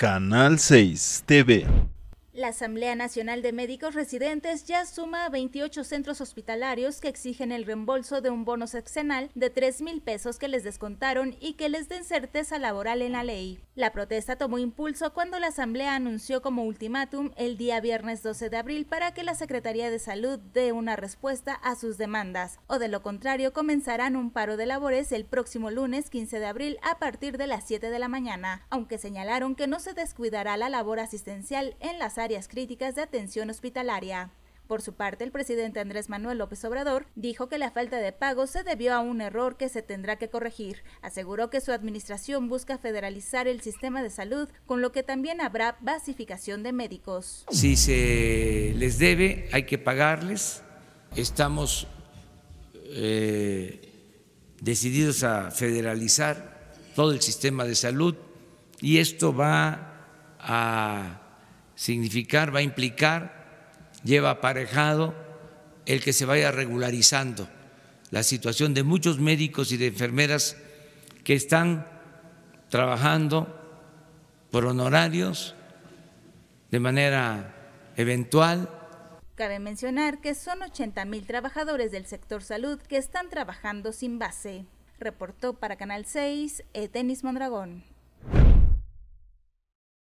Canal 6 TV. La Asamblea Nacional de Médicos Residentes ya suma 28 centros hospitalarios que exigen el reembolso de un bono sexenal de 3 mil pesos que les descontaron y que les den certeza laboral en la ley. La protesta tomó impulso cuando la Asamblea anunció como ultimátum el día viernes 12 de abril para que la Secretaría de Salud dé una respuesta a sus demandas, o de lo contrario comenzarán un paro de labores el próximo lunes 15 de abril a partir de las 7 de la mañana, aunque señalaron que no se descuidará la labor asistencial en las áreas críticas de atención hospitalaria. Por su parte, el presidente Andrés Manuel López Obrador dijo que la falta de pago se debió a un error que se tendrá que corregir. Aseguró que su administración busca federalizar el sistema de salud, con lo que también habrá basificación de médicos. Si se les debe, hay que pagarles. Estamos eh, decididos a federalizar todo el sistema de salud y esto va a significar, va a implicar, lleva aparejado el que se vaya regularizando la situación de muchos médicos y de enfermeras que están trabajando por honorarios de manera eventual. Cabe mencionar que son 80 mil trabajadores del sector salud que están trabajando sin base. Reportó para Canal 6 Denis e Mondragón.